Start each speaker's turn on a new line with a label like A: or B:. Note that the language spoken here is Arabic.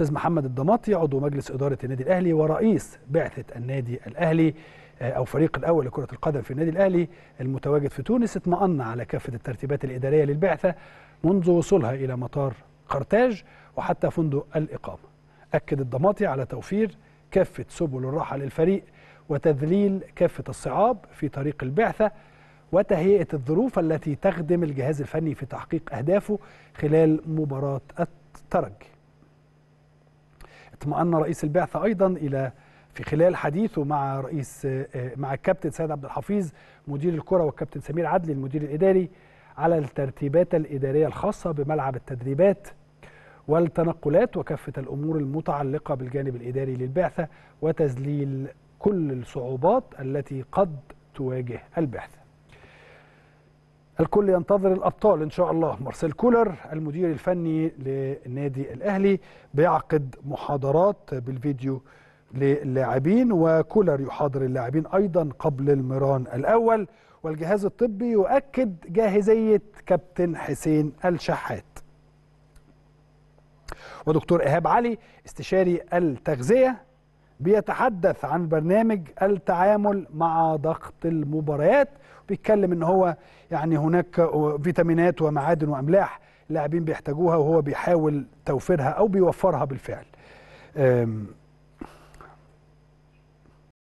A: استاذ محمد الضماطي عضو مجلس اداره النادي الاهلي ورئيس بعثه النادي الاهلي آه، او فريق الاول لكره القدم في النادي الاهلي المتواجد في تونس اطمأن على كافه الترتيبات الاداريه للبعثه منذ وصولها الى مطار قرطاج وحتى فندق الاقامه. اكد الضماطي على توفير كافه سبل الراحه للفريق وتذليل كافه الصعاب في طريق البعثه وتهيئه الظروف التي تخدم الجهاز الفني في تحقيق اهدافه خلال مباراه الترجي. اطمأن رئيس البعثة أيضا إلى في خلال حديثه مع رئيس مع الكابتن سيد عبد الحفيظ مدير الكرة والكابتن سمير عدلي المدير الإداري على الترتيبات الإدارية الخاصة بملعب التدريبات والتنقلات وكافة الأمور المتعلقة بالجانب الإداري للبعثة وتذليل كل الصعوبات التي قد تواجه البعثة الكل ينتظر الابطال ان شاء الله مارسيل كولر المدير الفني للنادي الاهلي بيعقد محاضرات بالفيديو للاعبين وكولر يحاضر اللاعبين ايضا قبل المران الاول والجهاز الطبي يؤكد جاهزيه كابتن حسين الشحات ودكتور ايهاب علي استشاري التغذيه بيتحدث عن برنامج التعامل مع ضغط المباريات بيتكلم ان هو يعني هناك فيتامينات ومعادن واملاح اللاعبين بيحتاجوها وهو بيحاول توفيرها او بيوفرها بالفعل